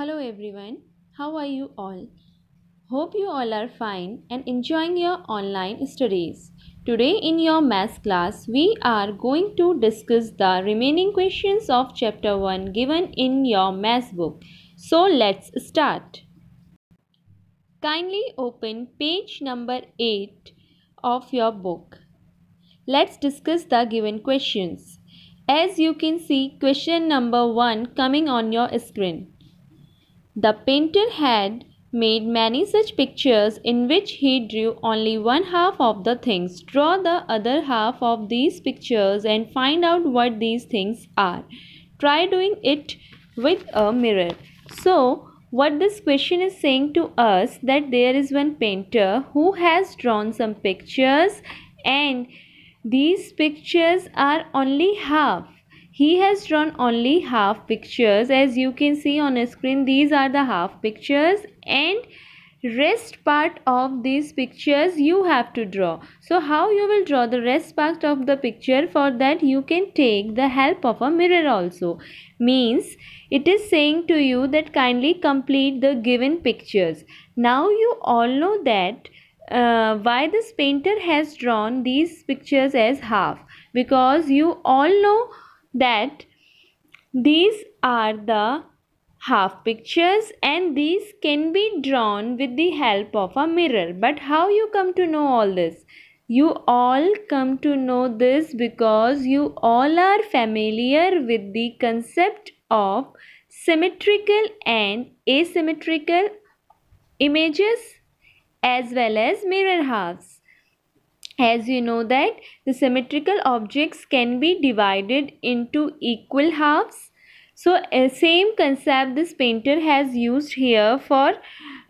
Hello everyone, how are you all? Hope you all are fine and enjoying your online studies. Today in your math class, we are going to discuss the remaining questions of chapter 1 given in your math book. So let's start. Kindly open page number 8 of your book. Let's discuss the given questions. As you can see, question number 1 coming on your screen. The painter had made many such pictures in which he drew only one half of the things. Draw the other half of these pictures and find out what these things are. Try doing it with a mirror. So, what this question is saying to us that there is one painter who has drawn some pictures and these pictures are only half he has drawn only half pictures as you can see on screen these are the half pictures and rest part of these pictures you have to draw so how you will draw the rest part of the picture for that you can take the help of a mirror also means it is saying to you that kindly complete the given pictures now you all know that uh, why this painter has drawn these pictures as half because you all know that these are the half pictures and these can be drawn with the help of a mirror. But how you come to know all this? You all come to know this because you all are familiar with the concept of symmetrical and asymmetrical images as well as mirror halves as you know that the symmetrical objects can be divided into equal halves so uh, same concept this painter has used here for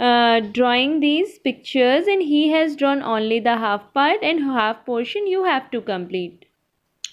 uh, drawing these pictures and he has drawn only the half part and half portion you have to complete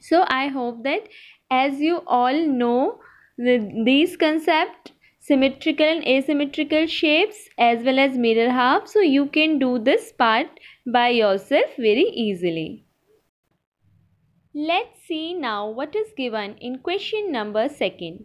so i hope that as you all know the, these concept symmetrical and asymmetrical shapes as well as mirror half. So you can do this part by yourself very easily. Let's see now what is given in question number second.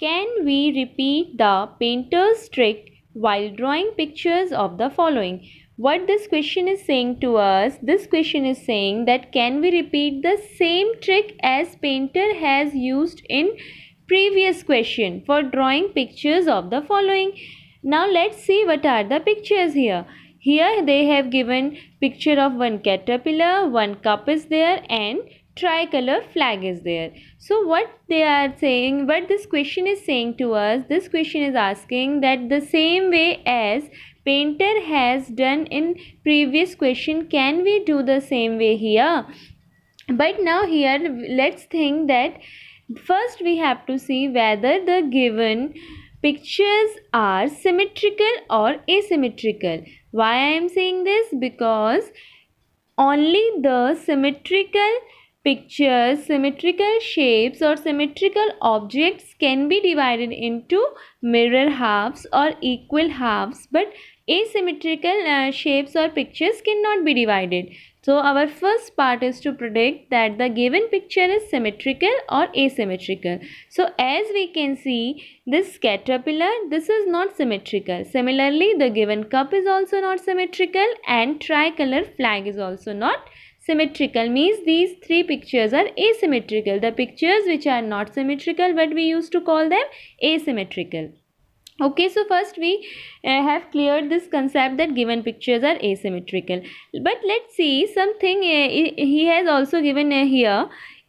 Can we repeat the painter's trick while drawing pictures of the following? What this question is saying to us, this question is saying that can we repeat the same trick as painter has used in previous question for drawing pictures of the following. Now let's see what are the pictures here. Here they have given picture of one caterpillar, one cup is there and tricolor flag is there. So what they are saying, what this question is saying to us, this question is asking that the same way as painter has done in previous question, can we do the same way here? But now here let's think that First, we have to see whether the given pictures are symmetrical or asymmetrical. Why I am saying this? Because only the symmetrical pictures, symmetrical shapes or symmetrical objects can be divided into mirror halves or equal halves but asymmetrical uh, shapes or pictures cannot be divided. So our first part is to predict that the given picture is symmetrical or asymmetrical. So as we can see this caterpillar this is not symmetrical. Similarly the given cup is also not symmetrical and tricolor flag is also not symmetrical means these three pictures are asymmetrical. The pictures which are not symmetrical but we used to call them asymmetrical okay so first we uh, have cleared this concept that given pictures are asymmetrical but let's see something uh, he has also given uh, here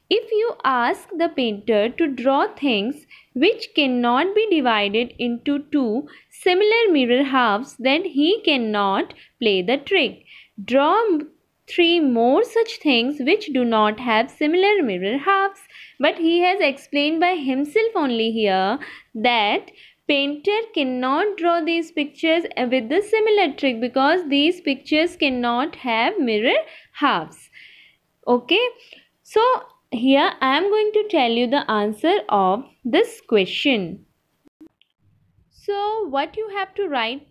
if you ask the painter to draw things which cannot be divided into two similar mirror halves then he cannot play the trick draw three more such things which do not have similar mirror halves but he has explained by himself only here that painter cannot draw these pictures with the similar trick because these pictures cannot have mirror halves okay so here I am going to tell you the answer of this question so what you have to write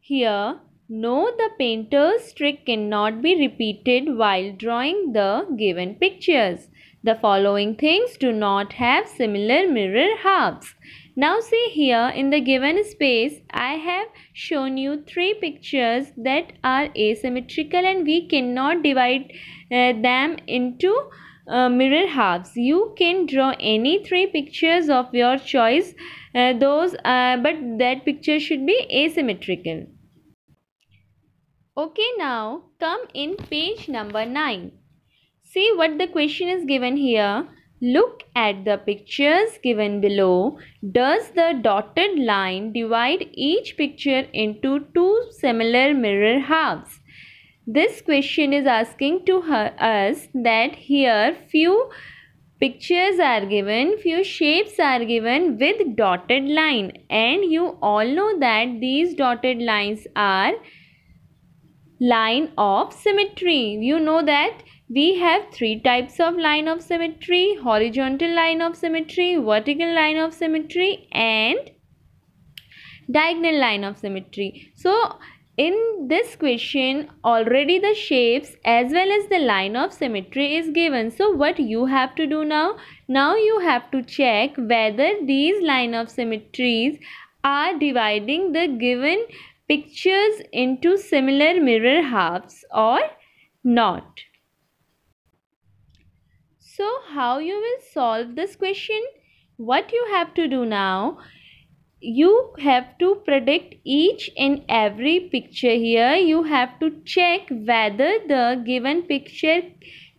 here no, the painter's trick cannot be repeated while drawing the given pictures. The following things do not have similar mirror halves. Now see here in the given space I have shown you three pictures that are asymmetrical and we cannot divide uh, them into uh, mirror halves. You can draw any three pictures of your choice uh, those uh, but that picture should be asymmetrical. Okay now come in page number 9. See what the question is given here. Look at the pictures given below. Does the dotted line divide each picture into two similar mirror halves? This question is asking to her, us that here few pictures are given, few shapes are given with dotted line and you all know that these dotted lines are line of symmetry. You know that we have three types of line of symmetry, horizontal line of symmetry, vertical line of symmetry and diagonal line of symmetry. So, in this question, already the shapes as well as the line of symmetry is given. So, what you have to do now? Now, you have to check whether these line of symmetries are dividing the given pictures into similar mirror halves or not. So how you will solve this question? What you have to do now? You have to predict each and every picture here. You have to check whether the given picture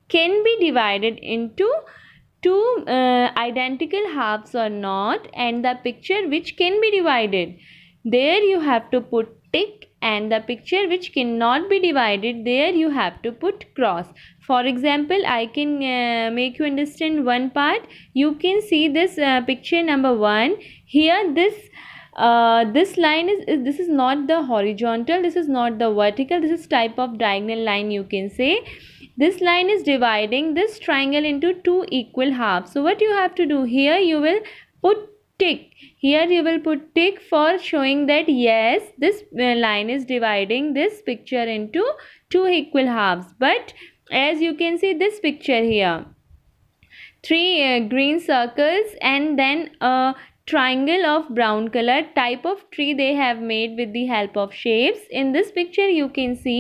can be divided into two uh, identical halves or not and the picture which can be divided. There you have to put tick and the picture which cannot be divided there you have to put cross for example i can uh, make you understand one part you can see this uh, picture number one here this uh, this line is, is, this is not the horizontal this is not the vertical this is type of diagonal line you can say this line is dividing this triangle into two equal halves so what you have to do here you will put tick here you will put tick for showing that yes this uh, line is dividing this picture into two equal halves but as you can see this picture here three uh, green circles and then a triangle of brown color type of tree they have made with the help of shapes in this picture you can see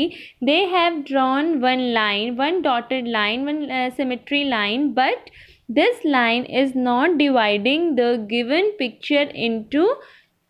they have drawn one line one dotted line one uh, symmetry line but this line is not dividing the given picture into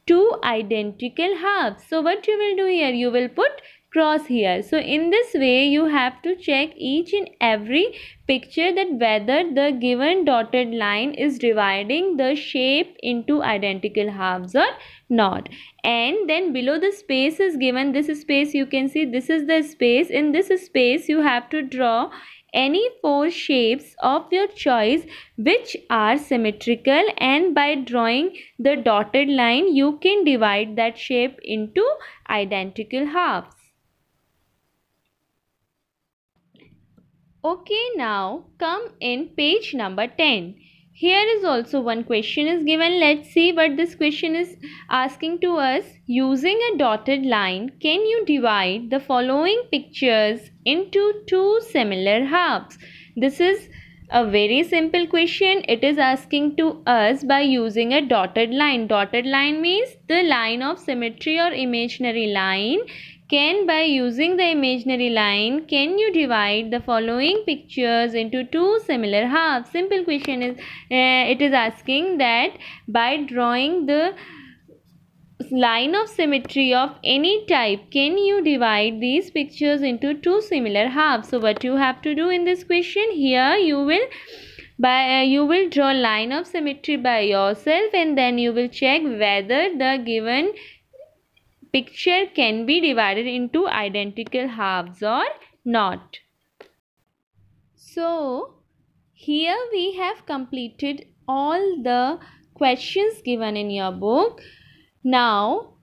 two identical halves. So what you will do here? You will put cross here. So in this way you have to check each and every picture that whether the given dotted line is dividing the shape into identical halves or not. And then below the space is given this space you can see this is the space. In this space you have to draw any four shapes of your choice which are symmetrical and by drawing the dotted line you can divide that shape into identical halves. Okay now come in page number 10 here is also one question is given let's see what this question is asking to us using a dotted line can you divide the following pictures into two similar halves this is a very simple question it is asking to us by using a dotted line dotted line means the line of symmetry or imaginary line can by using the imaginary line, can you divide the following pictures into two similar halves? Simple question is, uh, it is asking that by drawing the line of symmetry of any type can you divide these pictures into two similar halves so what you have to do in this question here you will by uh, you will draw line of symmetry by yourself and then you will check whether the given picture can be divided into identical halves or not. So, here we have completed all the questions given in your book. Now,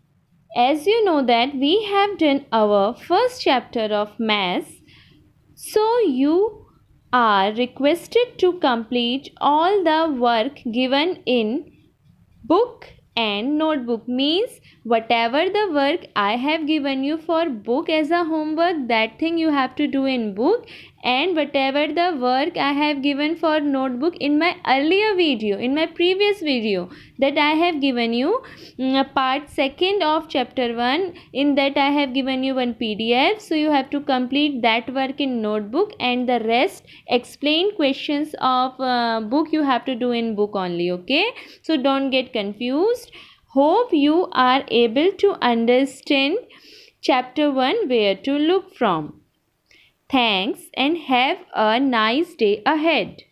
as you know that we have done our first chapter of maths, so you are requested to complete all the work given in book and notebook means whatever the work i have given you for book as a homework that thing you have to do in book and whatever the work I have given for notebook in my earlier video in my previous video that I have given you mm, part second of chapter 1 in that I have given you one PDF so you have to complete that work in notebook and the rest explain questions of uh, book you have to do in book only okay so don't get confused hope you are able to understand chapter 1 where to look from Thanks and have a nice day ahead.